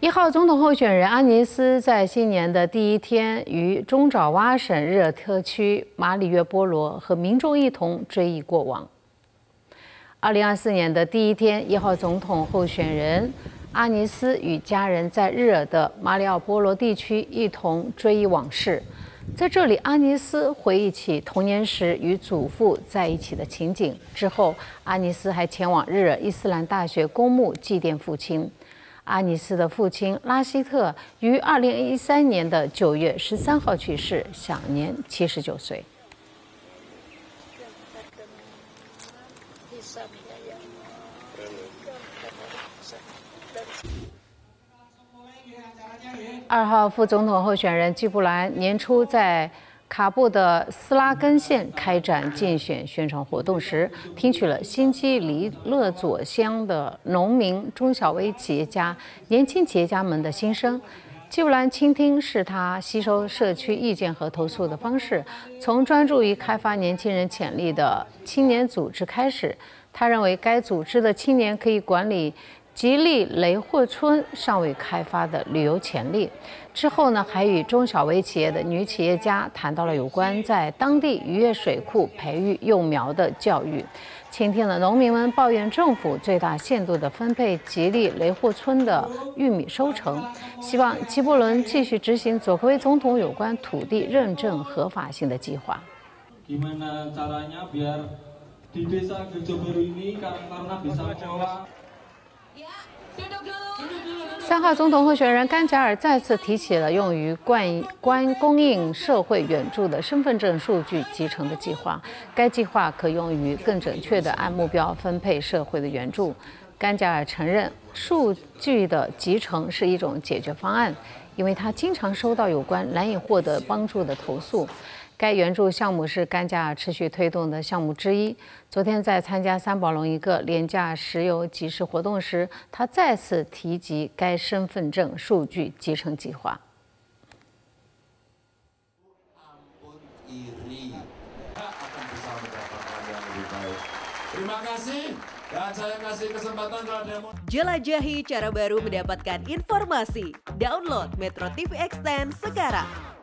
一号总统候选人阿尼斯在新年的第一天，于中爪哇省日惹特区马里约波罗和民众一同追忆过往。二零二四年的第一天，一号总统候选人阿尼斯与家人在日耳的马里奥波罗地区一同追忆往事。在这里，阿尼斯回忆起童年时与祖父在一起的情景。之后，阿尼斯还前往日耳伊斯兰大学公墓祭奠父亲。阿尼斯的父亲拉希特于二零一三年的九月十三号去世，享年七十九岁。二号副总统候选人基布兰年初在。卡布的斯拉根县开展竞选宣传活动时，听取了新基里勒佐乡的农民、中小微企业家、年轻企业家们的心声。基布兰倾听是他吸收社区意见和投诉的方式。从专注于开发年轻人潜力的青年组织开始，他认为该组织的青年可以管理。吉利雷霍村尚未开发的旅游潜力。之后呢，还与中小微企业的女企业家谈到了有关在当地渔业水库培育幼苗的教育，倾听了农民们抱怨政府最大限度地分配吉利雷霍村的玉米收成，希望基布伦继续执行佐科总统有关土地认证合法性的计划。三号总统候选人甘贾尔再次提起了用于冠关供应社会援助的身份证数据集成的计划。该计划可用于更准确地按目标分配社会的援助。甘贾尔承认，数据的集成是一种解决方案，因为他经常收到有关难以获得帮助的投诉。该援助项目是甘加持续推动的项目之一。昨天在参加“三宝龙一个廉价石油集市”活动时，他再次提及该身份证数据集成计划。探索新领域，将能够获得更好的结果。谢谢，感谢给予我这个机会。